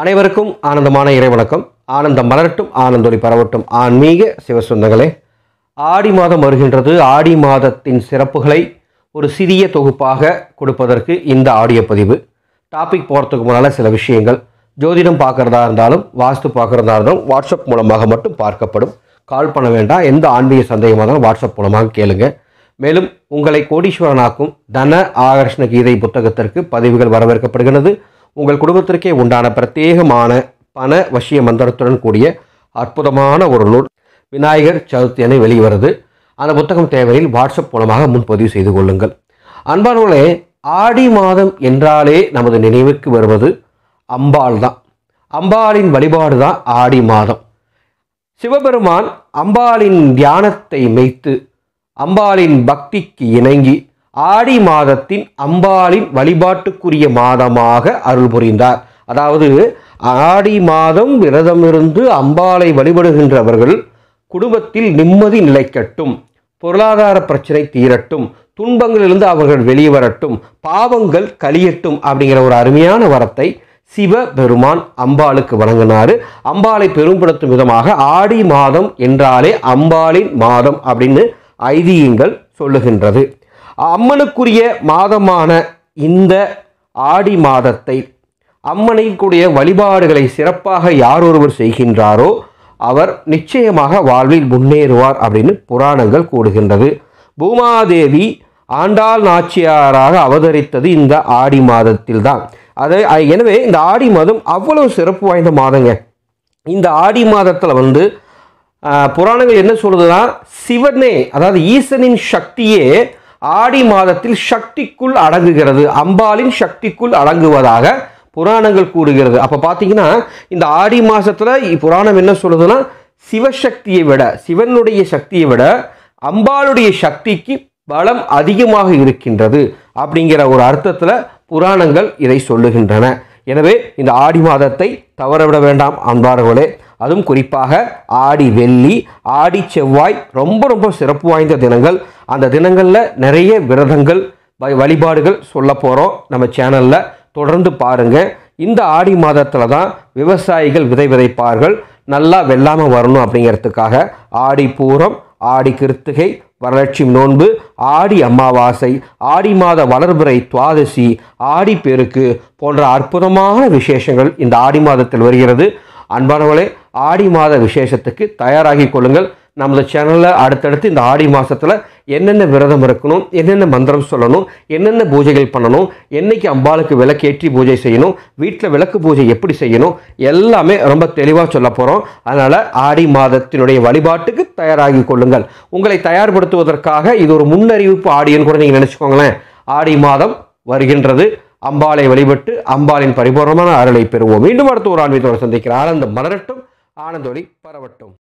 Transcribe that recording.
அனைவருக்கும் ஆனந்தமான இறைவணக்கம் ஆனந்தம் மலரட்டும் ஆனந்தொலி பரவட்டும் ஆன்மீக சிவசொந்தங்களே ஆடி மாதம் வருகின்றது ஆடி மாதத்தின் சிறப்புகளை ஒரு சிறிய தொகுப்பாக கொடுப்பதற்கு இந்த ஆடியோ பதிவு டாபிக் போகிறதுக்கு முன்னால் சில விஷயங்கள் ஜோதிடம் பார்க்குறதா இருந்தாலும் வாஸ்து பார்க்குறதா இருந்தாலும் வாட்ஸ்அப் மூலமாக மட்டும் பார்க்கப்படும் கால் பண்ண வேண்டாம் எந்த ஆன்மீக சந்தேகமாக இருந்தாலும் வாட்ஸ்அப் மூலமாக கேளுங்க மேலும் உங்களை கோடீஸ்வரனாக்கும் தன ஆகர்ஷண கீதை புத்தகத்திற்கு பதிவுகள் வரவேற்கப்படுகிறது உங்கள் குடும்பத்திற்கே உண்டான பிரத்யேகமான பண வசிய மந்திரத்துடன் கூடிய அற்புதமான ஒரு நூல் விநாயகர் சதுர்த்தி என வெளிவருது அந்த புத்தகம் தேவையில் வாட்ஸ்அப் மூலமாக முன்பதிவு செய்து கொள்ளுங்கள் அன்பானவர்களே ஆடி மாதம் என்றாலே நமது நினைவுக்கு வருவது அம்பாள் தான் அம்பாளின் வழிபாடு தான் ஆடி மாதம் சிவபெருமான் அம்பாளின் தியானத்தை மெய்த்து அம்பாளின் பக்திக்கு இணங்கி ஆடி மாதத்தின் அம்பாளின் வழிபாட்டுக்குரிய மாதமாக அருள் புரிந்தார் அதாவது ஆடி மாதம் விரதமிருந்து அம்பாளை வழிபடுகின்றவர்கள் குடும்பத்தில் நிம்மதி நிலைக்கட்டும் பொருளாதார பிரச்சனை தீரட்டும் துன்பங்களிலிருந்து அவர்கள் வெளிவரட்டும் பாவங்கள் கழியட்டும் அப்படிங்கிற ஒரு அருமையான வரத்தை சிவ பெருமான் அம்பாளுக்கு வழங்கினார் அம்பாளை பெரும்படுத்தும் விதமாக ஆடி மாதம் என்றாலே அம்பாளின் மாதம் அப்படின்னு ஐதீகங்கள் சொல்லுகின்றது அம்மனுக்குரிய மாதமான இந்த ஆடி மாதத்தை அம்மனைக்குடைய வழிபாடுகளை சிறப்பாக யார் ஒருவர் செய்கின்றாரோ அவர் நிச்சயமாக வாழ்வில் முன்னேறுவார் அப்படின்னு புராணங்கள் கூடுகின்றது பூமாதேவி ஆண்டாள் நாச்சியாராக அவதரித்தது இந்த ஆடி மாதத்தில் தான் அது எனவே இந்த ஆடி மாதம் அவ்வளவு சிறப்பு வாய்ந்த மாதங்க இந்த ஆடி மாதத்தில் வந்து புராணங்கள் என்ன சொல்லுதுன்னா சிவனே அதாவது ஈசனின் சக்தியே ஆடி மாதத்தில் சக்திக்குள் அடங்குகிறது அம்பாளின் சக்திக்குள் அடங்குவதாக புராணங்கள் கூறுகிறது அப்போ பார்த்தீங்கன்னா இந்த ஆடி மாதத்தில் புராணம் என்ன சொல்லுதுன்னா சிவசக்தியை விட சிவனுடைய சக்தியை விட அம்பாளுடைய சக்திக்கு பலம் அதிகமாக இருக்கின்றது அப்படிங்கிற ஒரு அர்த்தத்தில் புராணங்கள் இதை சொல்லுகின்றன எனவே இந்த ஆடி மாதத்தை தவறவிட வேண்டாம் அன்பார்களே அதுவும் குறிப்பாக ஆடி வெள்ளி ஆடி செவ்வாய் ரொம்ப ரொம்ப சிறப்பு வாய்ந்த தினங்கள் அந்த தினங்களில் நிறைய விரதங்கள் வழிபாடுகள் சொல்ல போகிறோம் நம்ம சேனலில் தொடர்ந்து பாருங்கள் இந்த ஆடி மாதத்தில் தான் விவசாயிகள் விதை விதைப்பார்கள் நல்லா வெள்ளாமல் வரணும் அப்படிங்கிறதுக்காக ஆடி பூரம் ஆடி கிருத்துகை வரலட்சி நோன்பு ஆடி அமாவாசை ஆடி மாத வளர்புரை துவாதசி ஆடி பெருக்கு போன்ற அற்புதமான விசேஷங்கள் இந்த ஆடி மாதத்தில் வருகிறது அன்பானவளே ஆடி மாத விசேஷத்துக்கு தயாராகி கொள்ளுங்கள் நம்மளோட சேனலில் அடுத்தடுத்து இந்த ஆடி மாதத்தில் என்னென்ன விரதம் இருக்கணும் என்னென்ன மந்திரம் சொல்லணும் என்னென்ன பூஜைகள் பண்ணணும் என்னைக்கு அம்பாளுக்கு விளக்கு ஏற்றி பூஜை செய்யணும் வீட்டில் விளக்கு பூஜை எப்படி செய்யணும் எல்லாமே ரொம்ப தெளிவாக சொல்ல போகிறோம் அதனால் ஆடி மாதத்தினுடைய வழிபாட்டுக்கு தயாராகி கொள்ளுங்கள் உங்களை தயார்படுத்துவதற்காக இது ஒரு முன்னறிவிப்பு ஆடின்னு கூட நீங்கள் நினச்சிக்கோங்களேன் ஆடி மாதம் வருகின்றது அம்பாளை வழிபட்டு அம்பாளின் பரிபூர்ணமான அருளை பெறுவோம் மீண்டும் அடுத்து ஒரு ஆன்மீகத்தோடு சந்திக்கிற ஆனந்தம் மலரட்டும் ஆனந்தொலி பரவட்டும்